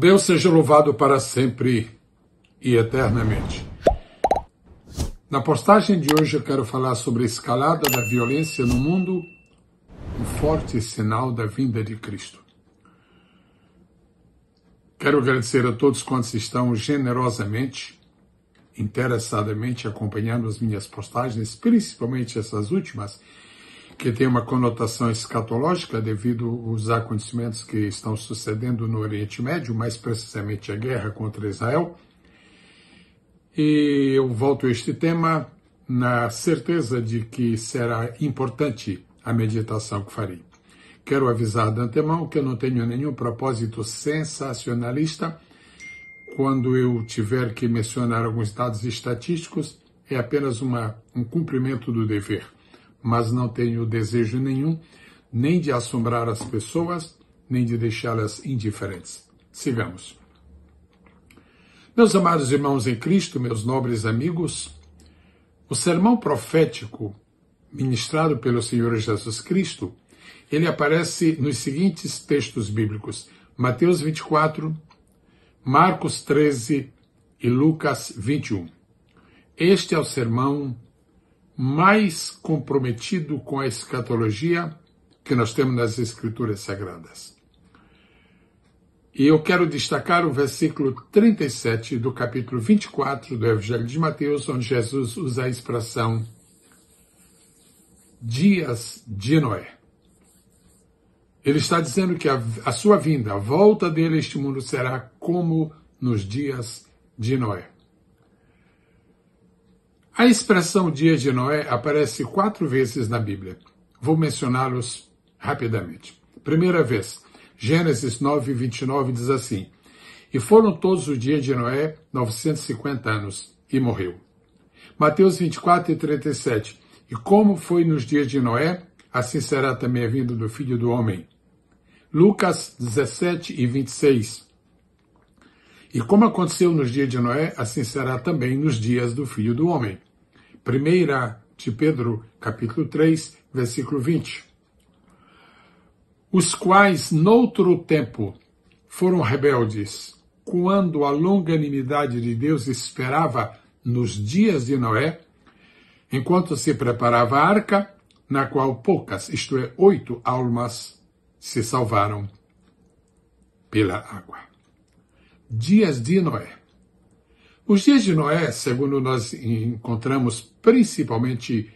Deus seja louvado para sempre e eternamente. Na postagem de hoje eu quero falar sobre a escalada da violência no mundo, um forte sinal da vinda de Cristo. Quero agradecer a todos quantos estão generosamente, interessadamente acompanhando as minhas postagens, principalmente essas últimas, que tem uma conotação escatológica devido aos acontecimentos que estão sucedendo no Oriente Médio, mais precisamente a guerra contra Israel. E eu volto a este tema na certeza de que será importante a meditação que farei. Quero avisar de antemão que eu não tenho nenhum propósito sensacionalista. Quando eu tiver que mencionar alguns dados estatísticos, é apenas uma, um cumprimento do dever mas não tenho desejo nenhum nem de assombrar as pessoas, nem de deixá-las indiferentes. Sigamos. Meus amados irmãos em Cristo, meus nobres amigos, o sermão profético ministrado pelo Senhor Jesus Cristo, ele aparece nos seguintes textos bíblicos: Mateus 24, Marcos 13 e Lucas 21. Este é o sermão mais comprometido com a escatologia que nós temos nas Escrituras Sagradas. E eu quero destacar o versículo 37 do capítulo 24 do Evangelho de Mateus, onde Jesus usa a expressão dias de Noé. Ele está dizendo que a, a sua vinda, a volta dele a este mundo será como nos dias de Noé. A expressão dia de Noé aparece quatro vezes na Bíblia. Vou mencioná-los rapidamente. Primeira vez, Gênesis 9, 29 diz assim: E foram todos os dias de Noé 950 anos, e morreu. Mateus 24 e 37. E como foi nos dias de Noé, assim será também a vinda do Filho do Homem. Lucas 17 e 26. E como aconteceu nos dias de Noé, assim será também nos dias do Filho do Homem. Primeira de Pedro, capítulo 3, versículo 20. Os quais, noutro tempo, foram rebeldes, quando a longanimidade de Deus esperava nos dias de Noé, enquanto se preparava a arca, na qual poucas, isto é, oito almas, se salvaram pela água. Dias de Noé. Os dias de Noé, segundo nós encontramos principalmente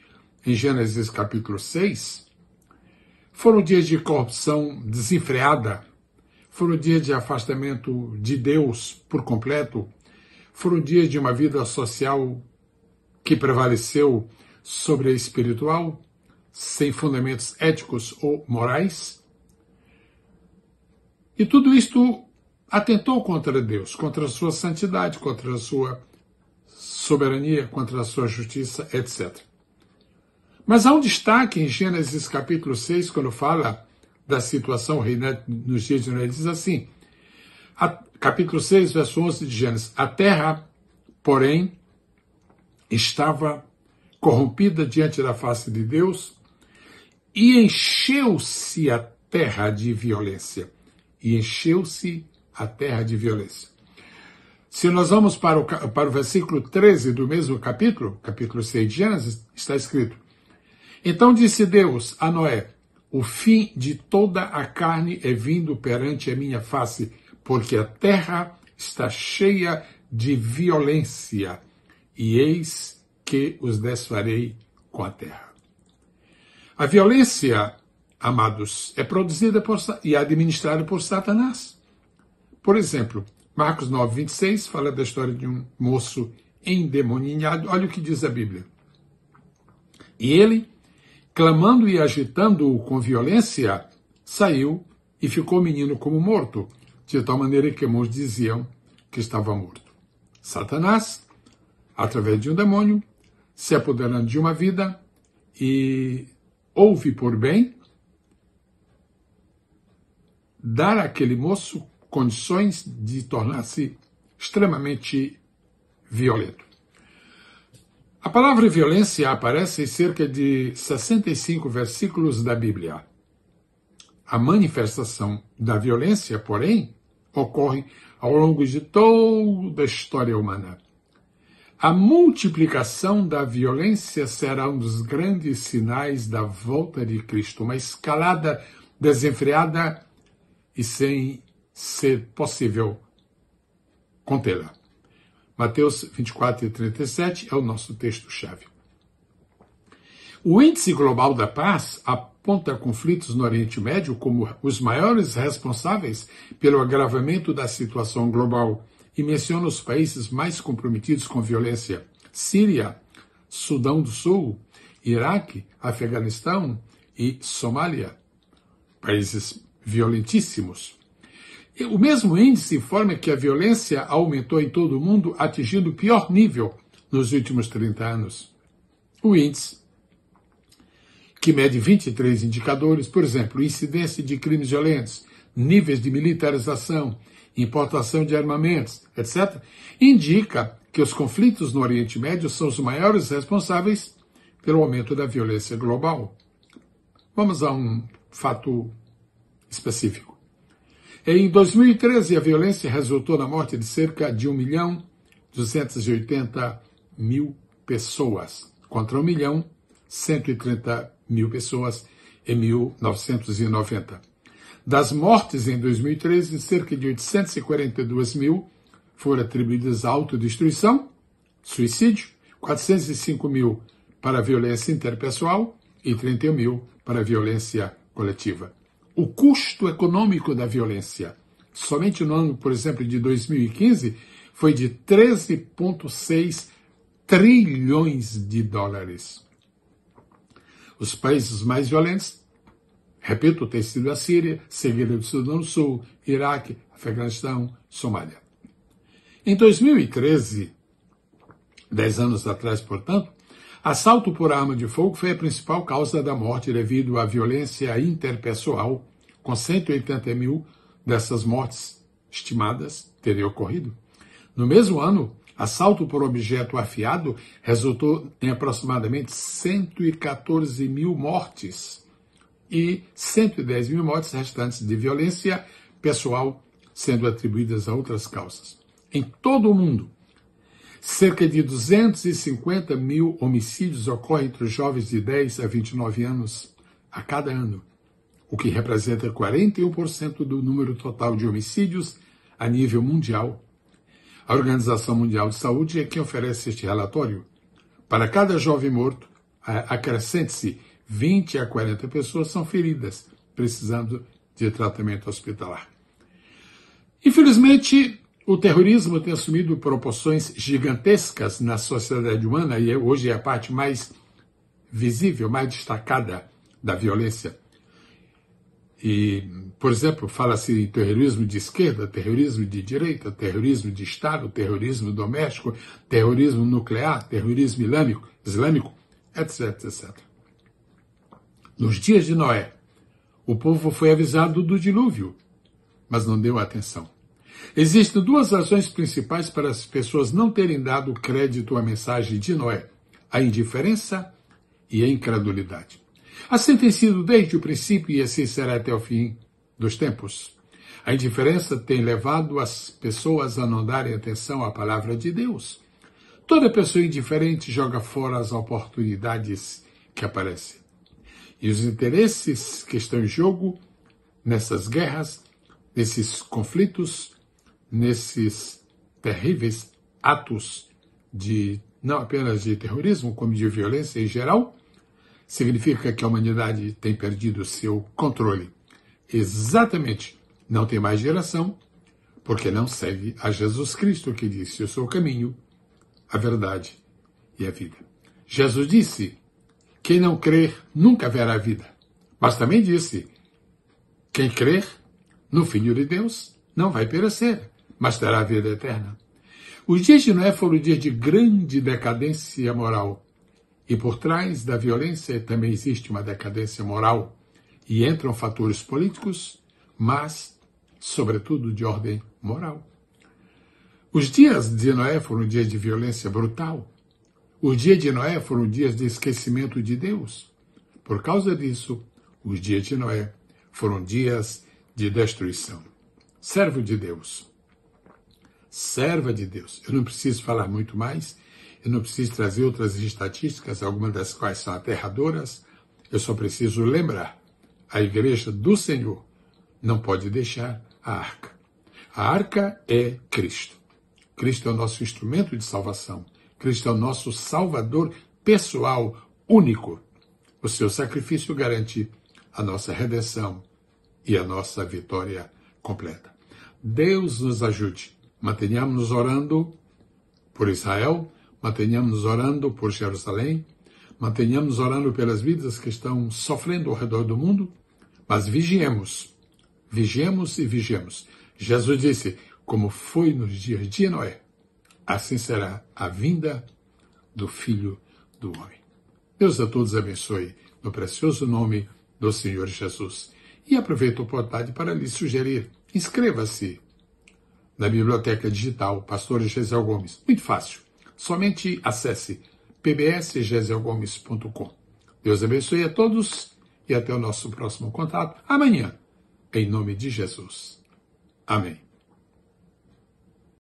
em Gênesis capítulo 6, foram dias de corrupção desenfreada, foram dias de afastamento de Deus por completo, foram dias de uma vida social que prevaleceu sobre a espiritual, sem fundamentos éticos ou morais. E tudo isto atentou contra Deus, contra a sua santidade, contra a sua soberania, contra a sua justiça, etc. Mas há um destaque em Gênesis capítulo 6, quando fala da situação reinante nos dias de Noé, diz assim, a, capítulo 6, verso 11 de Gênesis, a terra, porém, estava corrompida diante da face de Deus e encheu-se a terra de violência e encheu-se a terra de violência. Se nós vamos para o, para o versículo 13 do mesmo capítulo, capítulo 6 de Gênesis, está escrito: Então disse Deus a Noé: O fim de toda a carne é vindo perante a minha face, porque a terra está cheia de violência, e eis que os desfarei com a terra. A violência, amados, é produzida por, e administrada por Satanás. Por exemplo, Marcos 9, 26 fala da história de um moço endemoninhado. Olha o que diz a Bíblia. E ele, clamando e agitando-o com violência, saiu e ficou o menino como morto, de tal maneira que muitos diziam que estava morto. Satanás, através de um demônio, se apoderando de uma vida e houve por bem dar àquele moço condições de tornar-se extremamente violento. A palavra violência aparece em cerca de 65 versículos da Bíblia. A manifestação da violência, porém, ocorre ao longo de toda a história humana. A multiplicação da violência será um dos grandes sinais da volta de Cristo, uma escalada desenfreada e sem ser possível contê-la. Mateus 24 e 37 é o nosso texto-chave. O Índice Global da Paz aponta conflitos no Oriente Médio como os maiores responsáveis pelo agravamento da situação global e menciona os países mais comprometidos com violência: Síria, Sudão do Sul, Iraque, Afeganistão e Somália. Países violentíssimos. O mesmo índice informa que a violência aumentou em todo o mundo, atingindo o pior nível nos últimos 30 anos. O índice, que mede 23 indicadores, por exemplo, incidência de crimes violentos, níveis de militarização, importação de armamentos, etc., indica que os conflitos no Oriente Médio são os maiores responsáveis pelo aumento da violência global. Vamos a um fato específico. Em 2013, a violência resultou na morte de cerca de 1 milhão 280 mil pessoas, contra 1 milhão 130 mil pessoas em 1990. Das mortes em 2013, cerca de 842 mil foram atribuídas à autodestruição, suicídio, 405 mil para violência interpessoal e 31 mil para violência coletiva o custo econômico da violência. Somente no ano, por exemplo, de 2015, foi de 13,6 trilhões de dólares. Os países mais violentos, repito, têm sido a Síria, seguida do Sudão do Sul, Iraque, Afeganistão, Somália. Em 2013, dez anos atrás, portanto, Assalto por arma de fogo foi a principal causa da morte devido à violência interpessoal, com 180 mil dessas mortes estimadas terem ocorrido. No mesmo ano, assalto por objeto afiado resultou em aproximadamente 114 mil mortes e 110 mil mortes restantes de violência pessoal sendo atribuídas a outras causas. Em todo o mundo, Cerca de 250 mil homicídios ocorrem entre os jovens de 10 a 29 anos a cada ano, o que representa 41% do número total de homicídios a nível mundial. A Organização Mundial de Saúde é quem oferece este relatório. Para cada jovem morto, acrescente-se 20 a 40 pessoas são feridas, precisando de tratamento hospitalar. Infelizmente, o terrorismo tem assumido proporções gigantescas na sociedade humana e é, hoje é a parte mais visível, mais destacada da violência. E, por exemplo, fala-se de terrorismo de esquerda, terrorismo de direita, terrorismo de Estado, terrorismo doméstico, terrorismo nuclear, terrorismo islâmico, islâmico etc, etc. Nos dias de Noé, o povo foi avisado do dilúvio, mas não deu atenção. Existem duas razões principais para as pessoas não terem dado crédito à mensagem de Noé: a indiferença e a incredulidade. Assim tem sido desde o princípio e assim será até o fim dos tempos. A indiferença tem levado as pessoas a não darem atenção à palavra de Deus. Toda pessoa indiferente joga fora as oportunidades que aparecem. E os interesses que estão em jogo nessas guerras, nesses conflitos, nesses terríveis atos de não apenas de terrorismo, como de violência em geral, significa que a humanidade tem perdido seu controle. Exatamente, não tem mais geração, porque não segue a Jesus Cristo que disse: Eu sou o caminho, a verdade e a vida. Jesus disse: Quem não crer nunca verá a vida. Mas também disse: Quem crer no Filho de Deus não vai perecer, mas terá vida eterna. Os dias de Noé foram dias de grande decadência moral. E por trás da violência também existe uma decadência moral. E entram fatores políticos, mas, sobretudo, de ordem moral. Os dias de Noé foram dias de violência brutal. Os dias de Noé foram dias de esquecimento de Deus. Por causa disso, os dias de Noé foram dias de destruição. Servo de Deus serva de Deus. Eu não preciso falar muito mais, eu não preciso trazer outras estatísticas, algumas das quais são aterradoras, eu só preciso lembrar: a igreja do Senhor não pode deixar a arca. A arca é Cristo. Cristo é o nosso instrumento de salvação. Cristo é o nosso salvador pessoal, único. O seu sacrifício garante a nossa redenção e a nossa vitória completa. Deus nos ajude mantenhamos-nos orando por Israel, mantenhamos-nos orando por Jerusalém, mantenhamos-nos orando pelas vidas que estão sofrendo ao redor do mundo, mas vigiemos, vigiemos e vigiemos. Jesus disse: Como foi nos dias de Noé, assim será a vinda do Filho do Homem. Deus a todos abençoe, no precioso nome do Senhor Jesus. E aproveito a oportunidade para lhe sugerir: inscreva-se da Biblioteca Digital Pastor Gesiel Gomes. Muito fácil. Somente acesse pbsgeselgomes.com. Deus abençoe a todos e até o nosso próximo contato amanhã, em nome de Jesus. Amém.